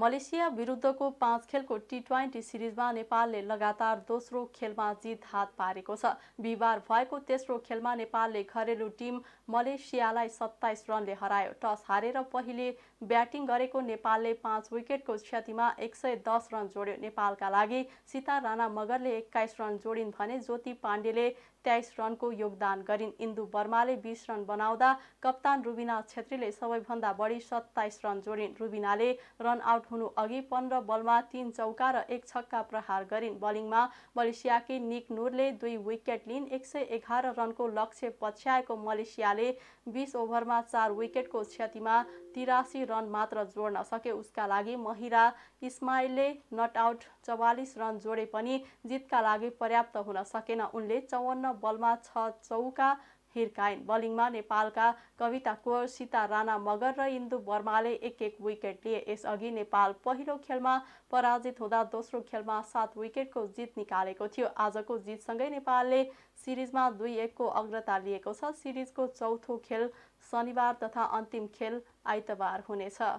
Malaysia विरुद्धको पाँच खेलको टी ट्वेन्टी सिरिजमा नेपालले लगातार दोस्रो खेलमा जित हात पारेको छ बिहिबार भएको तेस्रो खेलमा नेपालले घरेलु टिम मलेसियालाई सत्ताइस रनले हरायो टस हारेर पहिले ब्याटिङ गरेको नेपालले पाँच विकेटको क्षतिमा एक सय दस रन जोड्यो नेपालका लागि सीता राणा मगरले एक्काइस रन जोडिन् भने ज्योति पाण्डेले तेइस रनको योगदान गरिन् इन्दु वर्माले बिस रन बनाउँदा कप्तान रुबिना छेत्रीले सबैभन्दा बढी सत्ताइस रन जोडिन् रुबिनाले रन आउट आउट हुनु अघि पन्ध्र बलमा तीन चौका र एक छक्का प्रहार गरिन् बलिङमा मलेसियाकी निक नुरले दुई विकेट लिन् एक सय एघार रनको लक्ष्य पछ्याएको मलेसियाले बिस ओभरमा चार विकेटको क्षतिमा तिरासी रन मात्र जोड्न सके उसका लागि महिरा इस्माइलले नट आउट चौवालिस रन जोडे पनि जितका लागि पर्याप्त हुन सकेन उनले चौवन्न बलमा छ चौका हिर्काइन् बलिङमा नेपालका कविता कोर सीता राणा मगर र इन्दु वर्माले एक एक विकेट लिए यसअघि नेपाल पहिलो खेलमा पराजित हुँदा दोस्रो खेलमा सात विकेटको जित निकालेको थियो आजको जितसँगै नेपालले सिरिजमा दुई एकको अग्रता लिएको छ सिरिजको चौथो खेल शनिबार तथा अन्तिम खेल आइतबार हुनेछ